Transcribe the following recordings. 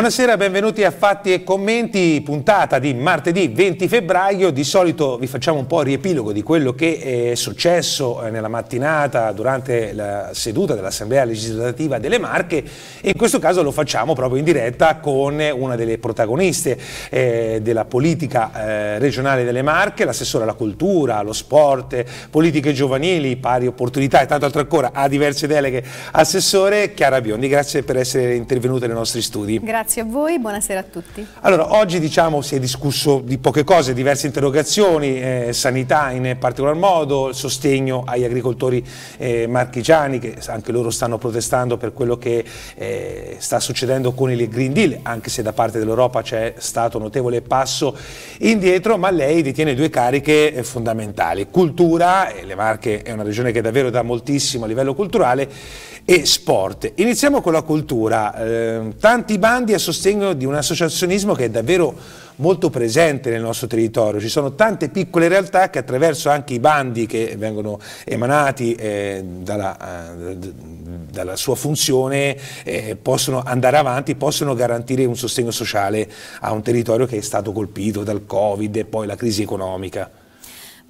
Buonasera, benvenuti a Fatti e Commenti, puntata di martedì 20 febbraio. Di solito vi facciamo un po' riepilogo di quello che è successo eh, nella mattinata durante la seduta dell'Assemblea legislativa delle Marche e in questo caso lo facciamo proprio in diretta con una delle protagoniste eh, della politica eh, regionale delle Marche, l'assessore alla cultura, allo sport, politiche giovanili, pari opportunità e tanto altro ancora, ha diverse deleghe. Assessore Chiara Biondi, grazie per essere intervenuta nei nostri studi. Grazie. Grazie a voi, buonasera a tutti. Allora, oggi diciamo si è discusso di poche cose, diverse interrogazioni, eh, sanità in particolar modo, sostegno agli agricoltori eh, marchigiani che anche loro stanno protestando per quello che eh, sta succedendo con il Green Deal, anche se da parte dell'Europa c'è stato un notevole passo indietro, ma lei detiene due cariche eh, fondamentali, cultura, e le Marche è una regione che davvero dà moltissimo a livello culturale, e sport. Iniziamo con la cultura. Eh, tanti bandi a sostegno di un associazionismo che è davvero molto presente nel nostro territorio. Ci sono tante piccole realtà che attraverso anche i bandi che vengono emanati eh, dalla, eh, dalla, sua funzione eh, possono andare avanti, possono garantire un sostegno sociale a un territorio che è stato colpito dal Covid e poi la crisi economica.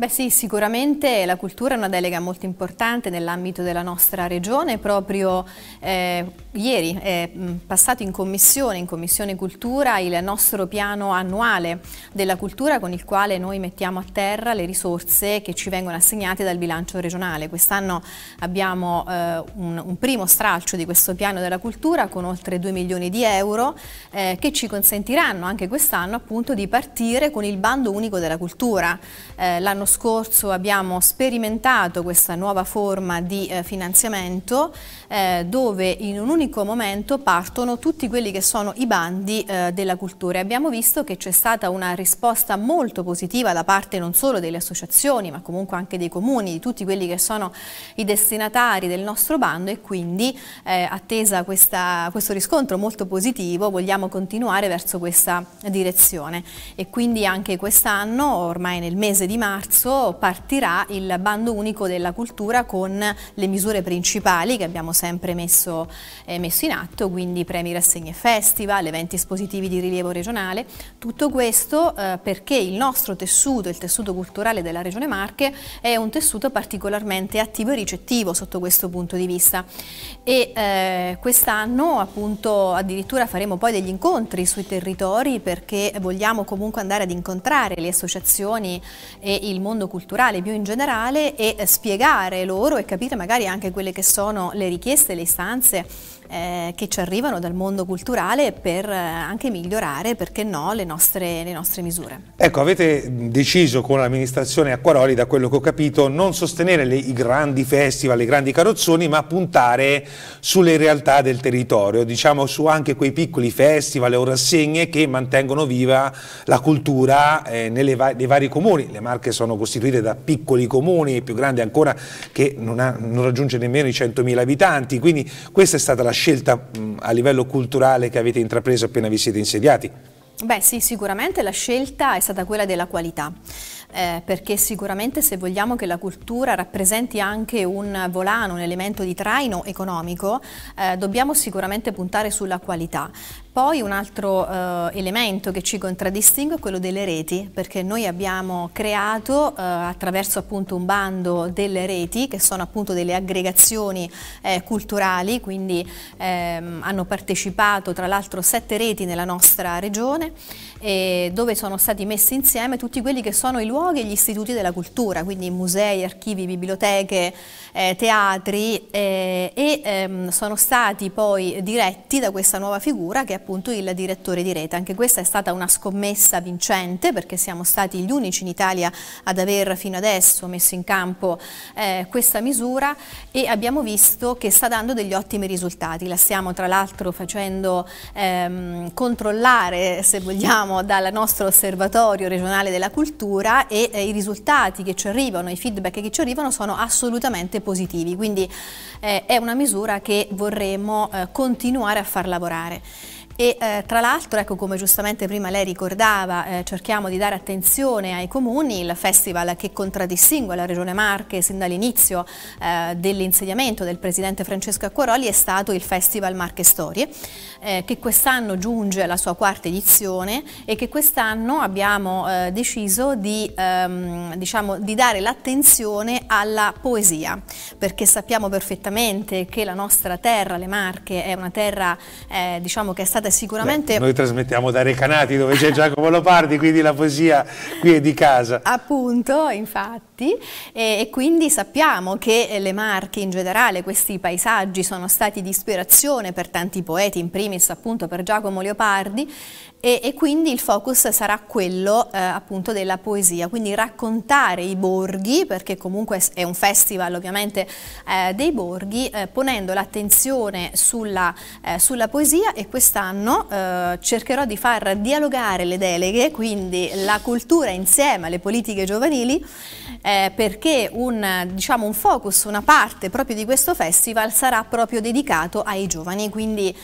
Beh sì, sicuramente la cultura è una delega molto importante nell'ambito della nostra regione, proprio eh, ieri è passato in commissione, in commissione cultura, il nostro piano annuale della cultura con il quale noi mettiamo a terra le risorse che ci vengono assegnate dal bilancio regionale. Quest'anno abbiamo eh, un, un, primo stralcio di questo piano della cultura con oltre 2 milioni di euro eh, che ci consentiranno anche quest'anno appunto di partire con il bando unico della cultura. Eh, l'anno scorso abbiamo sperimentato questa nuova forma di eh, finanziamento eh, dove in un unico momento partono tutti quelli che sono i bandi eh, della cultura. e Abbiamo visto che c'è stata una risposta molto positiva da parte non solo delle associazioni ma comunque anche dei comuni, di tutti quelli che sono i destinatari del nostro bando e quindi eh, attesa questa, questo riscontro molto positivo vogliamo continuare verso questa direzione e quindi anche quest'anno ormai nel mese di marzo marzo partirà il bando unico della cultura con le misure principali che abbiamo sempre messo, eh, messo in atto, quindi premi, rassegne festival, eventi espositivi di rilievo regionale. Tutto questo eh, perché il nostro tessuto, il tessuto culturale della Regione Marche, è un tessuto particolarmente attivo e ricettivo sotto questo punto di vista. E eh, quest'anno appunto addirittura faremo poi degli incontri sui territori perché vogliamo comunque andare ad incontrare le associazioni e il mondo mondo culturale più in generale e eh, spiegare loro e capire magari anche quelle che sono le richieste, le istanze eh, che ci arrivano dal mondo culturale per eh, anche migliorare, perché no, le nostre, le nostre misure. Ecco, avete deciso con l'amministrazione Acquaroli, da quello che ho capito, non sostenere le, i grandi festival, i grandi carrozzoni, ma puntare sulle realtà del territorio, diciamo su anche quei piccoli festival o rassegne che mantengono viva la cultura eh, nelle va nei vari comuni. Le Marche sono costituite da piccoli comuni, più grande ancora che non, ha, non raggiunge nemmeno i 100.000 abitanti, quindi questa è stata la scelta a livello culturale che avete intrapreso appena vi siete insediati? Beh sì, sicuramente la scelta è stata quella della qualità. Eh, perché sicuramente se vogliamo che la cultura rappresenti anche un volano, un elemento di traino economico, eh, dobbiamo sicuramente puntare sulla qualità. Poi un altro eh, elemento che ci contraddistingue è quello delle reti, perché noi abbiamo creato eh, attraverso appunto un bando delle reti, che sono appunto delle aggregazioni eh, culturali, quindi ehm, hanno partecipato tra l'altro sette reti nella nostra regione, eh, dove sono stati messi insieme tutti quelli che sono i luoghi e gli istituti della cultura, quindi musei, archivi, biblioteche, eh, teatri eh, e ehm, sono stati poi diretti da questa nuova figura che è appunto il direttore di rete. Anche questa è stata una scommessa vincente perché siamo stati gli unici in Italia ad aver fino adesso messo in campo eh, questa misura e abbiamo visto che sta dando degli ottimi risultati. La stiamo tra l'altro facendo ehm, controllare se se vogliamo, dal nostro osservatorio regionale della cultura e eh, i risultati che ci arrivano, i feedback che ci arrivano sono assolutamente positivi, quindi eh, è una misura che vorremmo eh, continuare a far lavorare. E eh, tra l'altro, ecco, come giustamente prima lei ricordava, eh, cerchiamo di dare attenzione ai comuni, il festival che contraddistingue la Regione Marche sin dall'inizio eh, dell'insediamento del Presidente Francesco Acquaroli è stato il Festival Marche Storie, eh, che quest'anno giunge alla sua quarta edizione e che quest'anno abbiamo eh, deciso di, ehm, diciamo, di dare l'attenzione alla poesia, perché sappiamo perfettamente che la nostra terra, le Marche, è una terra eh, diciamo, che è stata è sicuramente... Beh, noi trasmettiamo da Recanati dove c'è Giacomo Lopardi, quindi la poesia qui è di casa. Appunto, infatti, e, e quindi sappiamo che eh, le Marche in generale, questi paesaggi sono stati di ispirazione per tanti poeti, in primis appunto per Giacomo Leopardi, e, e, quindi il focus sarà quello eh, appunto della poesia, quindi raccontare i borghi, perché comunque è un festival ovviamente eh, dei borghi, eh, ponendo l'attenzione sulla, eh, sulla, poesia e quest'anno eh, cercherò di far dialogare le deleghe, quindi la cultura insieme alle politiche giovanili, eh, perché un, diciamo, un focus, una parte proprio di questo festival sarà proprio dedicato ai giovani, quindi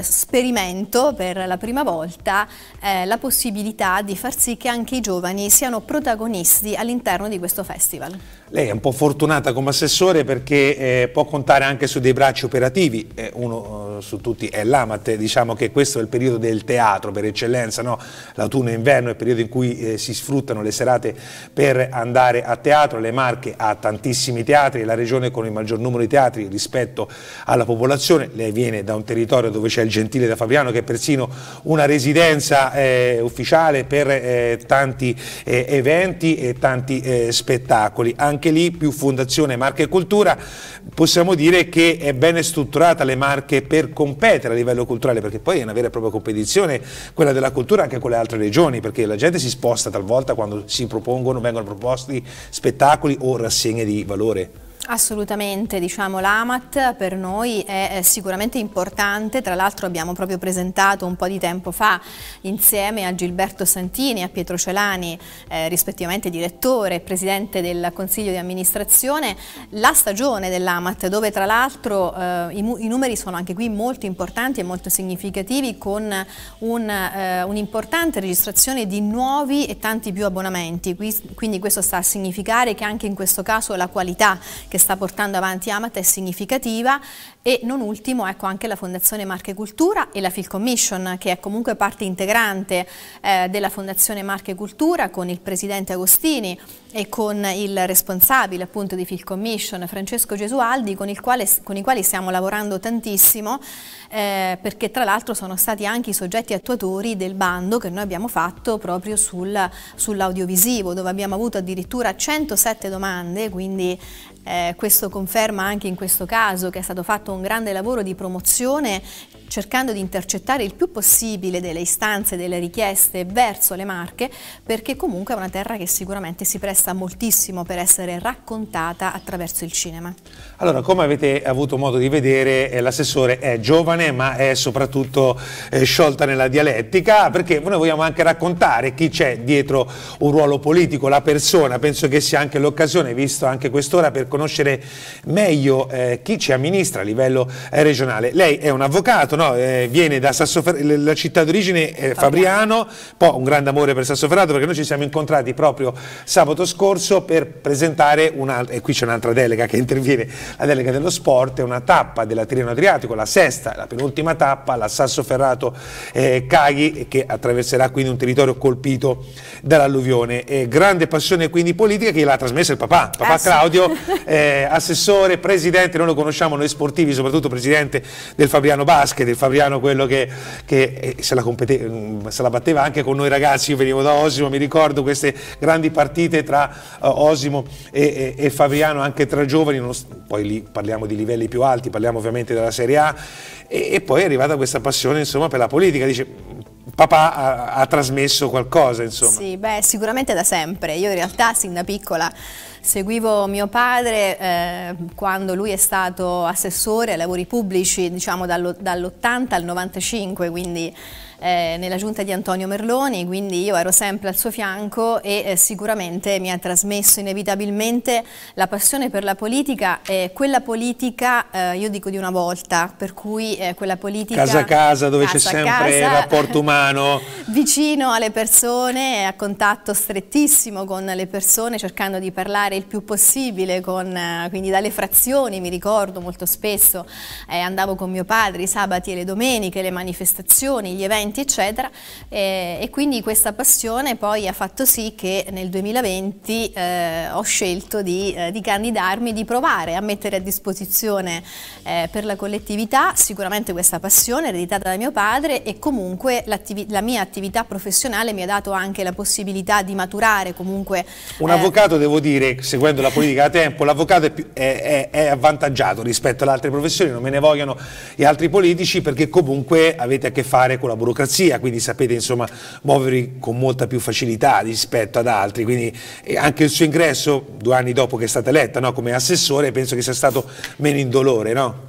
sperimento per la prima volta porta eh, la possibilità di far sì che anche i giovani siano protagonisti all'interno di questo festival. Lei è un po' fortunata come assessore perché eh, può contare anche su dei bracci operativi, eh, uno eh, su tutti è l'Amat, diciamo che questo è il periodo del teatro per eccellenza, no? l'autunno e inverno è il periodo in cui eh, si sfruttano le serate per andare a teatro, le Marche ha tantissimi teatri, è la regione con il maggior numero di teatri rispetto alla popolazione, lei viene da un territorio dove c'è il Gentile da Fabriano che è persino una residenza eh, ufficiale per eh, tanti eventi e tanti spettacoli. Anche anche lì più Fondazione Marche e Cultura, possiamo dire che è ben strutturata le Marche per competere a livello culturale, perché poi è una vera e propria competizione, quella della cultura anche con le altre regioni, perché la gente si sposta talvolta quando si propongono, vengono proposti spettacoli o rassegne di valore. Assolutamente, diciamo l'AMAT per noi è sicuramente importante, tra l'altro abbiamo proprio presentato un po' di tempo fa insieme a Gilberto Santini e a Pietro Celani, eh, rispettivamente direttore e presidente del Consiglio di amministrazione, la stagione dell'AMAT dove tra l'altro eh, i, i, numeri sono anche qui molto importanti e molto significativi con eh, un'importante eh, un registrazione di nuovi e tanti più abbonamenti, quindi questo sta a significare che anche in questo caso la qualità che sta portando avanti Amata è significativa e non ultimo ecco anche la Fondazione Marche Cultura e la Phil Commission che è comunque parte integrante eh, della Fondazione Marche Cultura con il Presidente Agostini e con il responsabile appunto di Phil Commission Francesco Gesualdi con, quale, con i quali stiamo lavorando tantissimo eh, perché tra l'altro sono stati anche i soggetti attuatori del bando che noi abbiamo fatto proprio sul, sull'audiovisivo dove abbiamo avuto addirittura 107 domande quindi eh, questo conferma anche in questo caso che è stato fatto un grande lavoro di promozione cercando di intercettare il più possibile delle istanze, delle richieste verso le Marche, perché comunque è una terra che sicuramente si presta moltissimo per essere raccontata attraverso il cinema. Allora, come avete avuto modo di vedere, eh, l'assessore è giovane, ma è soprattutto eh, sciolta nella dialettica, perché noi vogliamo anche raccontare chi c'è dietro un ruolo politico, la persona, penso che sia anche l'occasione, visto anche quest'ora, per conoscere meglio eh, chi ci amministra a livello regionale. Lei è un avvocato, no, eh, viene da Sassofer- la città d'origine è Fabriano, poi un grande amore per Sassoferrato perché noi ci siamo incontrati proprio sabato scorso per presentare, una, e qui c'è un'altra delega che interviene, la delega dello sport, una tappa della Tirreno Adriatico, la sesta, la penultima tappa, la Sassoferrato eh, Caghi che attraverserà quindi un territorio colpito dall'alluvione. Eh, grande passione quindi politica che l'ha trasmessa il papà, papà ah, eh, Claudio, sì. assessore, presidente, noi lo conosciamo noi sportivi, soprattutto presidente del Fabriano Basket, sapete, Fabiano quello che, che eh, se, la mm, se, la batteva anche con noi ragazzi, io venivo da Osimo, mi ricordo queste grandi partite tra uh, Osimo e, e, e, Fabiano, anche tra giovani, non, poi lì parliamo di livelli più alti, parliamo ovviamente della Serie A, e, e poi è arrivata questa passione insomma, per la politica, dice papà ha, ha trasmesso qualcosa insomma. Sì, beh sicuramente da sempre, io in realtà sin da piccola Seguivo mio padre eh, quando lui è stato assessore ai lavori pubblici diciamo dall'80 al 95, quindi eh, nella giunta di Antonio Merloni, quindi io ero sempre al suo fianco e eh, sicuramente mi ha trasmesso inevitabilmente la passione per la politica e quella politica, eh, io dico di una volta, per cui eh, quella politica... Casa a casa dove c'è sempre il rapporto umano. vicino alle persone, a contatto strettissimo con le persone, cercando di parlare il più possibile, con, eh, quindi dalle frazioni, mi ricordo molto spesso, eh, andavo con mio padre i sabati e le domeniche, le manifestazioni, gli eventi eccetera eh, e quindi questa passione poi ha fatto sì che nel 2020 eh, ho scelto di, eh, di, candidarmi, di provare a mettere a disposizione eh, per la collettività sicuramente questa passione ereditata da mio padre e comunque la mia attività attività professionale mi ha dato anche la possibilità di maturare comunque. Un eh... avvocato, devo dire, seguendo la politica da tempo, l'avvocato è, è, è, avvantaggiato rispetto alle altre professioni, non me ne vogliono gli altri politici perché comunque avete a che fare con la burocrazia, quindi sapete insomma muovervi con molta più facilità rispetto ad altri, quindi anche il suo ingresso due anni dopo che è stata eletta no, come assessore penso che sia stato meno indolore. No?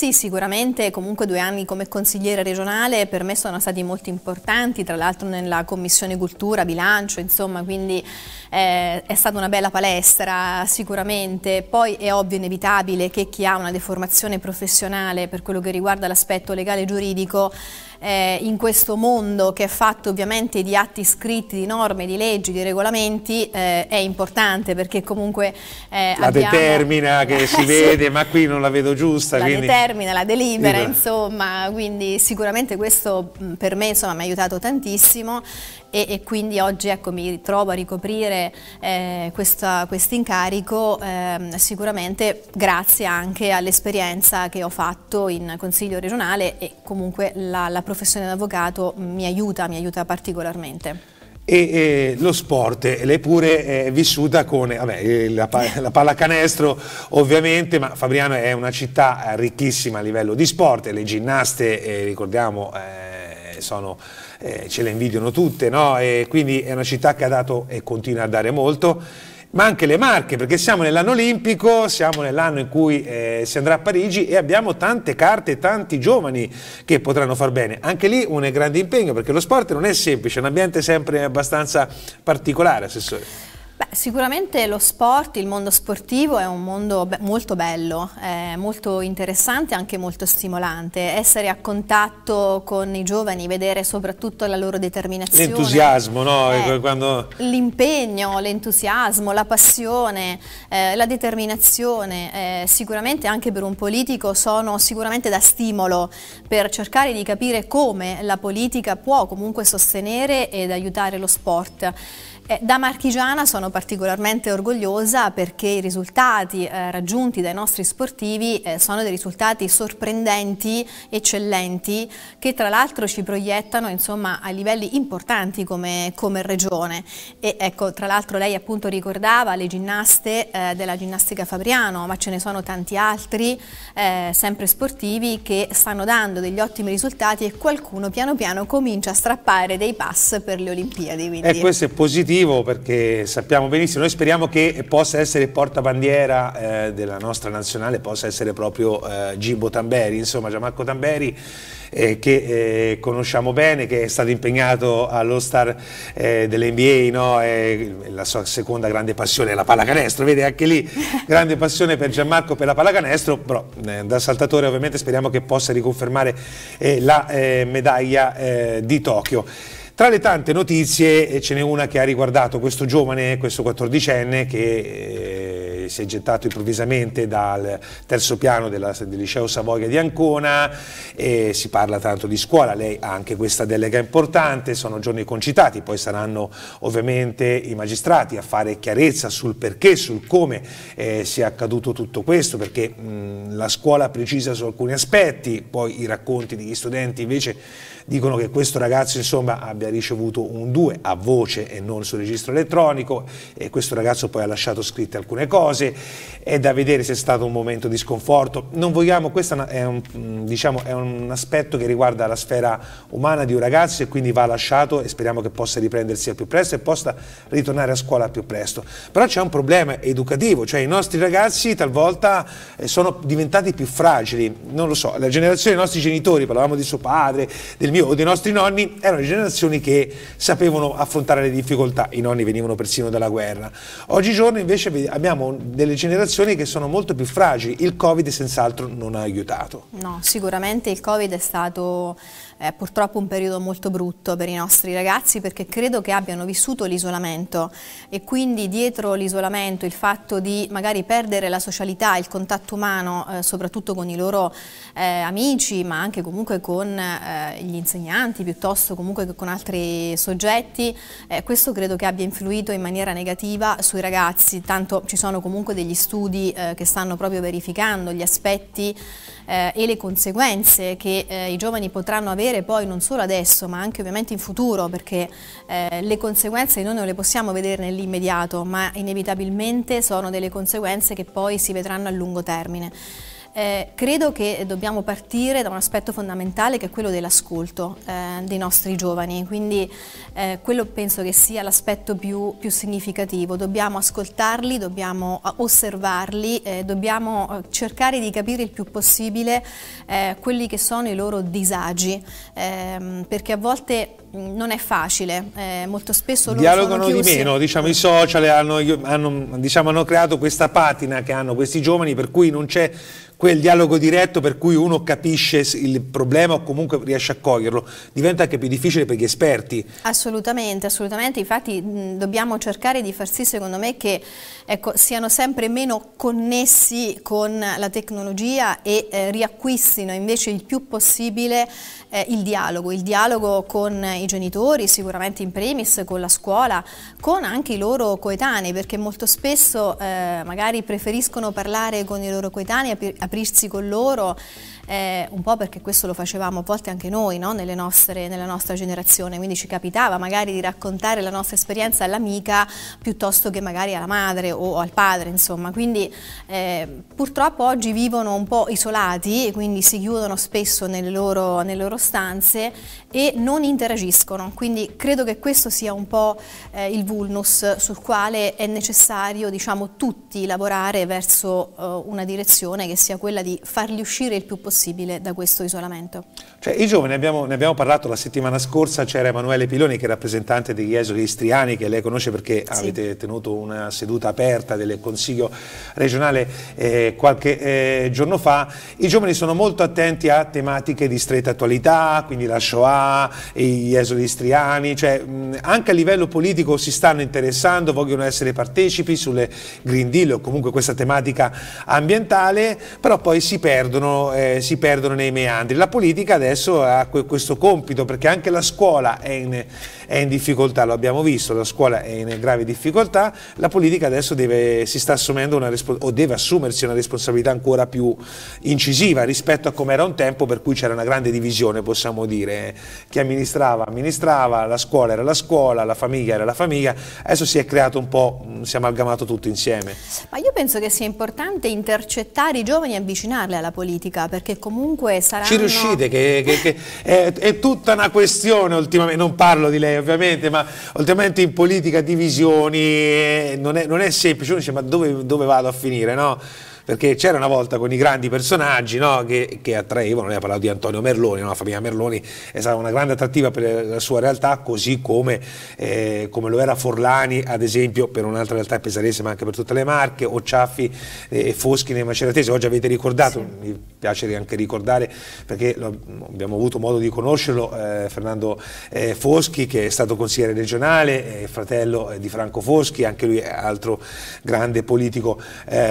Sì, sicuramente comunque due anni come consigliere regionale per me sono stati molto importanti, tra l'altro nella Commissione Cultura, Bilancio, insomma, quindi eh, è stata una bella palestra sicuramente. Poi è ovvio, inevitabile che chi ha una deformazione professionale per quello che riguarda l'aspetto legale e giuridico eh, in questo mondo che è fatto ovviamente di atti scritti, di norme, di leggi, di regolamenti, eh, è importante perché comunque eh, La abbiamo... determina che si vede, sì. ma qui non la vedo giusta. La quindi... determina, la delibera, Libera. insomma, quindi sicuramente questo per me insomma, mi ha aiutato tantissimo e, e, quindi oggi ecco, mi ritrovo a ricoprire eh, questo incarico eh, sicuramente grazie anche all'esperienza che ho fatto in Consiglio regionale e comunque la, la professione d'avvocato mi aiuta, mi aiuta particolarmente. E, e, lo sport, eh, lei pure è vissuta con vabbè, la, la, pallacanestro ovviamente, ma Fabriano è una città ricchissima a livello di sport, le ginnaste eh, ricordiamo eh, sono eh, ce le invidiano tutte, no? e quindi è una città che ha dato e continua a dare molto, ma anche le Marche, perché siamo nell'anno olimpico, siamo nell'anno in cui eh, si andrà a Parigi e abbiamo tante carte, tanti giovani che potranno far bene. Anche lì un grande impegno, perché lo sport non è semplice, è un ambiente sempre abbastanza particolare, Assessore. Beh, sicuramente lo sport, il mondo sportivo è un mondo be molto bello, eh, molto interessante e anche molto stimolante. Essere a contatto con i giovani, vedere soprattutto la loro determinazione. L'entusiasmo, no? eh, ecco, Quando... L'impegno, l'entusiasmo, la passione, eh, la determinazione, eh, sicuramente anche per un politico sono sicuramente da stimolo per cercare di capire come la politica può comunque sostenere ed aiutare lo sport. Eh, da marchigiana sono particolarmente orgogliosa perché i risultati eh, raggiunti dai nostri sportivi eh, sono dei risultati sorprendenti, eccellenti, che tra l'altro ci proiettano insomma, a livelli importanti come, come regione. E, ecco, tra l'altro lei appunto ricordava le ginnaste della ginnastica Fabriano, ma ce ne sono tanti altri, sempre sportivi, che stanno dando degli ottimi risultati e qualcuno piano piano comincia a strappare dei pass per le Olimpiadi. Quindi. E questo è positivo positivo perché sappiamo benissimo, noi speriamo che possa essere portabandiera eh, della nostra nazionale, possa essere proprio eh, Gibbo Tamberi, insomma Gianmarco Tamberi eh, che eh, conosciamo bene, che è stato impegnato all'All-Star eh, dell'NBA, no? la sua seconda grande passione è la pallacanestro, vede anche lì grande passione per Gianmarco per la pallacanestro, però eh, da saltatore ovviamente speriamo che possa riconfermare la medaglia di Tokyo. Tra le tante notizie eh, ce n'è una che ha riguardato questo giovane, questo 14enne che eh, si è gettato improvvisamente dal terzo piano della, del liceo Savoia di Ancona, eh, si parla tanto di scuola, lei ha anche questa delega importante, sono giorni concitati, poi saranno ovviamente i magistrati a fare chiarezza sul perché, sul come eh, sia accaduto tutto questo, perché mh, la scuola precisa su alcuni aspetti, poi i racconti degli studenti invece dicono che questo ragazzo insomma abbia ricevuto un 2 a voce e non sul registro elettronico e questo ragazzo poi ha lasciato scritte alcune cose, è da vedere se è stato un momento di sconforto, non vogliamo, questo è un, mm, diciamo, è un aspetto che riguarda la sfera umana di un ragazzo e quindi va lasciato e speriamo che possa riprendersi al più presto e possa ritornare a scuola al più presto, però c'è un problema educativo, cioè i nostri ragazzi talvolta eh, sono diventati più fragili, non lo so, la generazione dei nostri genitori, parlavamo di suo padre, del mio o dei nostri nonni, erano generazioni che sapevano affrontare le difficoltà, i nonni venivano persino dalla guerra. Oggigiorno invece abbiamo delle generazioni che sono molto più fragili, il Covid senz'altro non ha aiutato. No, sicuramente il Covid è stato eh, purtroppo un periodo molto brutto per i nostri ragazzi perché credo che abbiano vissuto l'isolamento e quindi dietro l'isolamento il fatto di magari perdere la socialità, il contatto umano eh, soprattutto con i loro eh, amici ma anche comunque con eh, gli insegnanti piuttosto comunque che con altre altri soggetti, eh, questo credo che abbia influito in maniera negativa sui ragazzi, tanto ci sono comunque degli studi eh, che stanno proprio verificando gli aspetti eh, e le conseguenze che eh, i giovani potranno avere poi non solo adesso ma anche ovviamente in futuro perché eh, le conseguenze noi non le possiamo vedere nell'immediato ma inevitabilmente sono delle conseguenze che poi si vedranno a lungo termine. Eh, credo che dobbiamo partire da un aspetto fondamentale che è quello dell'ascolto eh, dei nostri giovani, quindi eh, quello penso che sia l'aspetto più, più, significativo. Dobbiamo ascoltarli, dobbiamo eh, osservarli, eh, dobbiamo eh, cercare di capire il più possibile quelli che sono i loro disagi, ehm, perché a volte non è facile, eh, molto spesso loro Dialogano di meno, diciamo, i social hanno, hanno, diciamo, hanno creato questa patina che hanno questi giovani per cui non c'è quel dialogo diretto per cui uno capisce il problema o comunque riesce a coglierlo, diventa anche più difficile per gli esperti. Assolutamente, assolutamente, infatti mh, dobbiamo cercare di far sì secondo me che ecco, siano sempre meno connessi con la tecnologia e eh, riacquistino invece il più possibile eh, il dialogo, il dialogo con i genitori, sicuramente in primis con la scuola, con anche i loro coetanei, perché molto spesso eh, magari preferiscono parlare con i loro coetanei, ap aprirsi con loro, eh, un po' perché questo lo facevamo a volte anche noi no? nostre, nella nostra generazione, quindi ci capitava magari di raccontare la nostra esperienza all'amica piuttosto che magari alla madre o al padre, insomma. Quindi eh, purtroppo oggi vivono un po' isolati e quindi si chiudono spesso nelle loro, nelle loro stanze e non interagiscono costruiscono. Quindi credo che questo sia un po' eh, il vulnus sul quale è necessario diciamo, tutti lavorare verso eh, una direzione che sia quella di farli uscire il più possibile da questo isolamento. Cioè, I giovani, abbiamo, ne abbiamo parlato la settimana scorsa, c'era Emanuele Piloni che è rappresentante degli esuli istriani che lei conosce perché sì. avete tenuto una seduta aperta del Consiglio regionale eh, qualche eh, giorno fa. I giovani sono molto attenti a tematiche di stretta attualità, quindi la Shoah, gli esuli istriani, cioè anche a livello politico si stanno interessando, vogliono essere partecipi sulle Green Deal o comunque questa tematica ambientale, però poi si perdono, eh, si perdono nei meandri. La politica adesso ha questo compito perché anche la scuola è in, è in, difficoltà, lo abbiamo visto, la scuola è in grave difficoltà, la politica adesso deve, si sta assumendo una o deve assumersi una responsabilità ancora più incisiva rispetto a come era un tempo per cui c'era una grande divisione, possiamo dire, eh, che amministrava amministrava, la scuola era la scuola, la famiglia era la famiglia, adesso si è creato un po', mm, si è amalgamato tutto insieme. Ma io penso che sia importante intercettare i giovani e avvicinarli alla politica, perché comunque saranno... Ci riuscite, che, che, che è, è, tutta una questione ultimamente, non parlo di lei ovviamente, ma ultimamente in politica divisioni, eh, non è, non è semplice, uno dice ma dove, dove vado a finire, no? perché c'era una volta con i grandi personaggi no, che, che, attraevano, lei ha parlato di Antonio Merloni, no? la famiglia Merloni è stata una grande attrattiva per la sua realtà, così come, eh, come lo era Forlani ad esempio per un'altra realtà pesarese ma anche per tutte le marche, o Ciaffi eh, e eh, Foschi nei Maceratesi, oggi avete ricordato, sì. mi piace anche ricordare perché lo, abbiamo avuto modo di conoscerlo, eh, Fernando eh, Foschi che è stato consigliere regionale, fratello eh, di Franco Foschi, anche lui è altro grande politico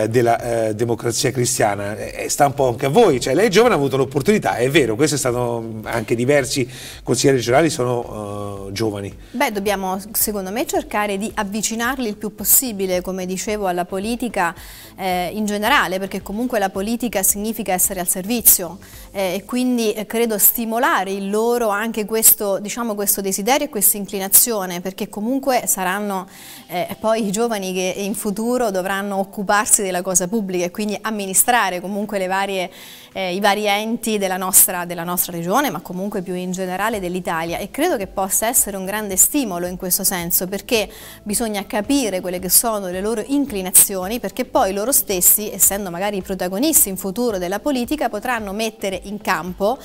della, democrazia cristiana eh, sta un po' anche a voi, cioè lei giovane ha avuto l'opportunità, è vero, questo è stato anche diversi consiglieri regionali sono uh, giovani. Beh, dobbiamo secondo me cercare di avvicinarli il più possibile, come dicevo, alla politica eh, in generale, perché comunque la politica significa essere al servizio eh, e quindi eh, credo stimolare in loro anche questo, diciamo, questo desiderio e questa inclinazione, perché comunque saranno eh, poi i giovani che in futuro dovranno occuparsi della cosa pubblica e quindi amministrare comunque varie, eh, i vari enti della nostra, della nostra regione, ma comunque più in generale dell'Italia e credo che possa essere un grande stimolo in questo senso perché bisogna capire quelle che sono le loro inclinazioni perché poi loro stessi, essendo magari i protagonisti in futuro della politica, potranno mettere in campo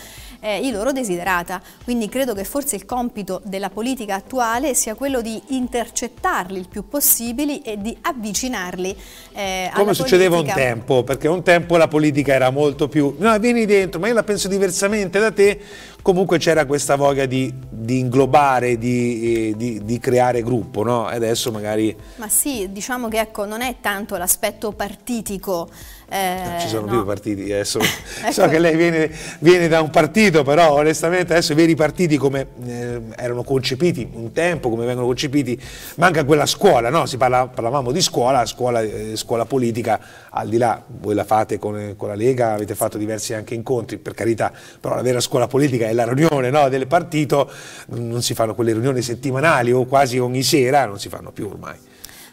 eh, i loro desiderata. Quindi credo che forse il compito della politica attuale sia quello di intercettarli il più possibile e di avvicinarli eh, Come succedeva politica. un tempo, perché un tempo la politica era molto più... No, vieni dentro, ma io la penso diversamente da te comunque c'era questa voglia di, di inglobare, di, eh, di, di, creare gruppo, no? adesso magari... Ma sì, diciamo che ecco, non è tanto l'aspetto partitico. Eh, non ci sono no. più partiti, adesso eh, ecco. so che lei viene, viene, da un partito, però onestamente adesso i veri partiti come eh, erano concepiti un tempo, come vengono concepiti, manca quella scuola, no? si parla, parlavamo di scuola, scuola, eh, scuola politica al di là voi la fate con, con, la Lega, avete fatto diversi anche incontri, per carità, però la vera scuola politica è la riunione no, del partito, non si fanno quelle riunioni settimanali o quasi ogni sera, non si fanno più ormai.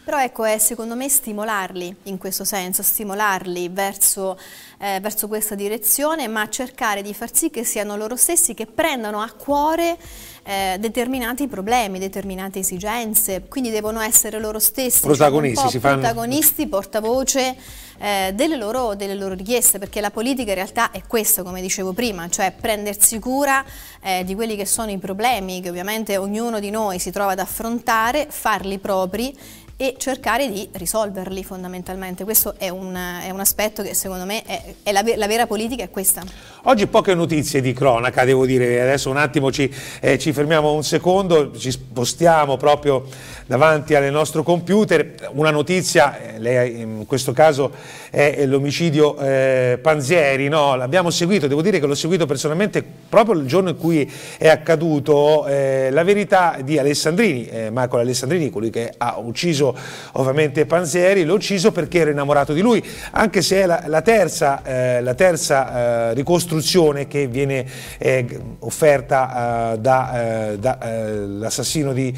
Però ecco, è secondo me stimolarli in questo senso, stimolarli verso, eh, verso questa direzione, ma cercare di far sì che siano loro stessi che prendano a cuore eh, determinati problemi, determinate esigenze, quindi devono essere loro stessi cioè protagonisti, cioè fanno... protagonisti portavoce eh, delle, loro, delle, loro, richieste, perché la politica in realtà è questo, come dicevo prima, cioè prendersi cura eh, di quelli che sono i problemi che ovviamente ognuno di noi si trova ad affrontare, farli propri e cercare di risolverli fondamentalmente. Questo è un, è un aspetto che secondo me è, è la, la vera politica, è questa. Oggi poche notizie di cronaca, devo dire, adesso un attimo ci, eh, ci, fermiamo un secondo, ci spostiamo proprio davanti al nostro computer. Una notizia, eh, lei in questo caso è l'omicidio eh, Panzieri, no? l'abbiamo seguito, devo dire che l'ho seguito personalmente proprio il giorno in cui è accaduto eh, la verità di Alessandrini, eh, Marco Alessandrini, colui che ha ucciso ovviamente Panzieri, l'ho ucciso perché era innamorato di lui, anche se è la, la terza, la terza ricostruzione istruzione che viene eh, offerta eh, dall'assassino da, eh, eh, di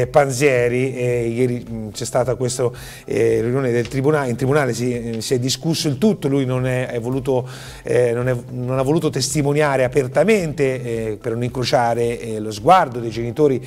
eh, Panzieri. ieri mm, c'è stata questa riunione del tribunale, in tribunale si, si, è discusso il tutto, lui non, è, è voluto, non, è, non, ha voluto testimoniare apertamente per non incrociare lo sguardo dei genitori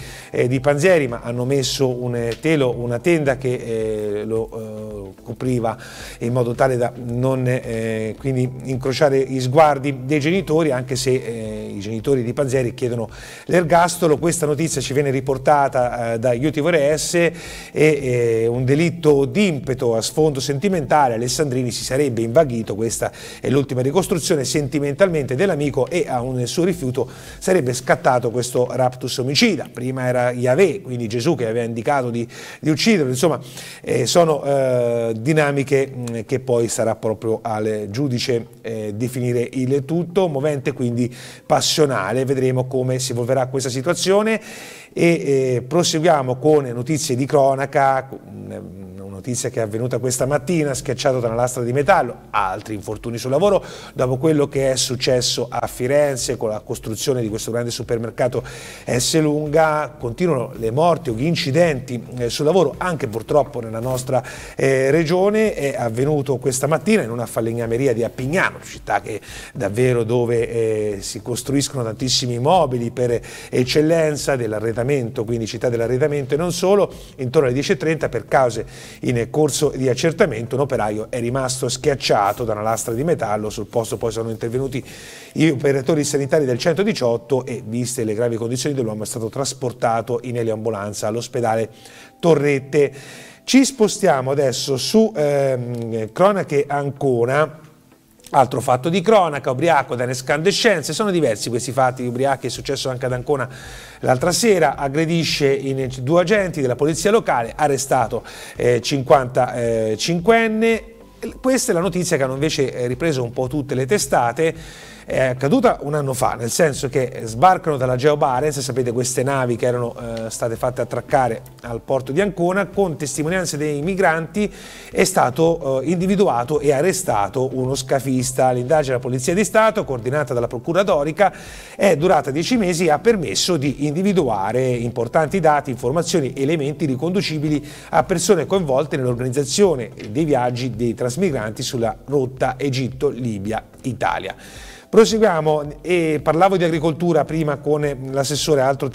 di Panzieri, ma hanno messo un telo, una tenda che lo copriva in modo tale da non eh, quindi incrociare gli sguardi dei genitori, anche se eh, i genitori di Panzeri chiedono l'ergastolo. Questa notizia ci viene riportata eh, da S e eh, un delitto d'impeto a sfondo sentimentale. Alessandrini si sarebbe invaghito, questa è l'ultima ricostruzione, sentimentalmente dell'amico e a un suo rifiuto sarebbe scattato questo raptus omicida. Prima era Yahweh, quindi Gesù che aveva indicato di, di ucciderlo. Insomma, eh, sono eh, dinamiche mh, mm, che poi sarà proprio al giudice eh, definire il tutto tutto, un movente quindi passionale, vedremo come si evolverà questa situazione. E eh, proseguiamo con notizie di cronaca, una mm, notizia che è avvenuta questa mattina, schiacciato da una lastra di metallo, altri infortuni sul lavoro, dopo quello che è successo a Firenze con la costruzione di questo grande supermercato S Lunga, continuano le morti o gli incidenti eh, sul lavoro, anche purtroppo nella nostra eh, regione, è avvenuto questa mattina in una falegnameria di Appignano, città che davvero dove eh, si costruiscono tantissimi mobili per eh, eccellenza dell'arredamento arredamento, quindi città dell'arredamento e non solo, intorno alle 10.30 per cause in corso di accertamento un operaio è rimasto schiacciato da una lastra di metallo, sul posto poi sono intervenuti gli operatori sanitari del 118 e viste le gravi condizioni dell'uomo è stato trasportato in eliambulanza all'ospedale Torrette. Ci spostiamo adesso su ehm, Cronache Ancona Altro fatto di cronaca, ubriaco, da escandescenze, sono diversi questi fatti di ubriachi, è successo anche ad Ancona l'altra sera, aggredisce in, due agenti della polizia locale, arrestato eh, 55enne, eh, questa è la notizia che hanno invece eh, ripreso un po' tutte le testate, è accaduta un anno fa, nel senso che sbarcano dalla Geo Barents, sapete queste navi che erano eh, state fatte attraccare al porto di Ancona, con testimonianze dei migranti è stato eh, individuato e arrestato uno scafista. L'indagine della Polizia di Stato, coordinata dalla Procura Dorica, è durata dieci mesi e ha permesso di individuare importanti dati, informazioni, elementi riconducibili a persone coinvolte nell'organizzazione dei viaggi dei trasmigranti sulla rotta Egitto-Libia-Italia. Proseguiamo e parlavo di agricoltura prima con l'assessore, altro,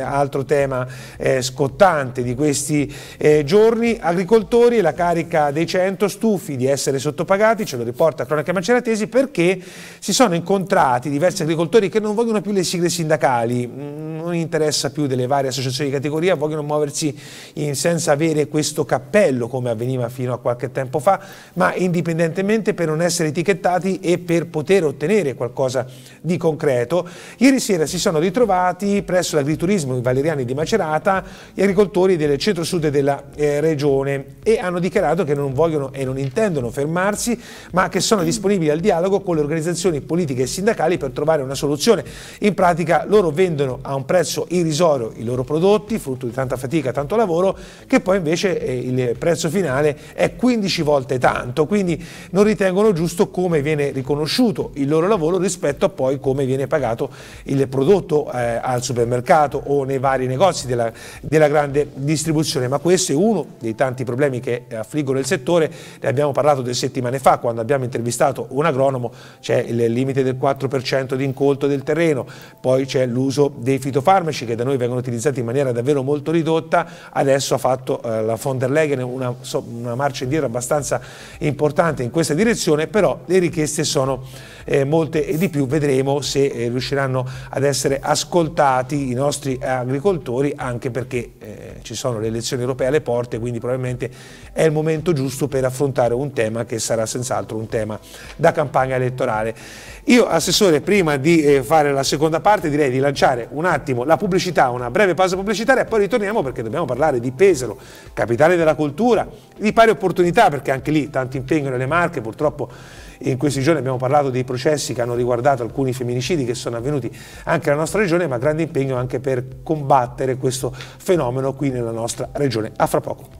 altro, tema eh, scottante di questi eh, giorni, agricoltori e la carica dei 100 stufi di essere sottopagati, ce lo riporta Cronaca Maceratesi perché si sono incontrati diversi agricoltori che non vogliono più le sigle sindacali, mm, non interessa più delle varie associazioni di categoria, vogliono muoversi in senza avere questo cappello come avveniva fino a qualche tempo fa, ma indipendentemente per non essere etichettati e per poter ottenere qualcosa di concreto. Ieri sera si sono ritrovati presso l'agriturismo in Valeriani di Macerata gli agricoltori del centro-sud della eh, regione e hanno dichiarato che non vogliono e non intendono fermarsi, ma che sono disponibili al dialogo con le organizzazioni politiche e sindacali per trovare una soluzione. In pratica loro vendono a un prezzo irrisorio i loro prodotti, frutto di tanta fatica, tanto lavoro, che poi invece eh, il prezzo finale è 15 volte tanto, quindi non ritengono giusto come viene riconosciuto il loro lavoro solo rispetto a poi come viene pagato il prodotto eh, al supermercato o nei vari negozi della, della, grande distribuzione, ma questo è uno dei tanti problemi che affliggono il settore, ne abbiamo parlato due settimane fa quando abbiamo intervistato un agronomo, c'è il limite del 4% di incolto del terreno, poi c'è l'uso dei fitofarmaci che da noi vengono utilizzati in maniera davvero molto ridotta, adesso ha fatto eh, la von der Leyen una, una marcia indietro abbastanza importante in questa direzione, però le richieste sono eh, molte sicuramente e di più vedremo se eh, riusciranno ad essere ascoltati i nostri agricoltori anche perché eh, ci sono le elezioni europee alle porte quindi probabilmente è il momento giusto per affrontare un tema che sarà senz'altro un tema da campagna elettorale. Io Assessore prima di eh, fare la seconda parte direi di lanciare un attimo la pubblicità, una breve pausa pubblicitaria e poi ritorniamo perché dobbiamo parlare di Pesaro, capitale della cultura, di pari opportunità perché anche lì tanti impegno nelle marche purtroppo in questi giorni abbiamo parlato dei processi che hanno riguardato alcuni femminicidi che sono avvenuti anche nella nostra regione, ma grande impegno anche per combattere questo fenomeno qui nella nostra regione. A fra poco.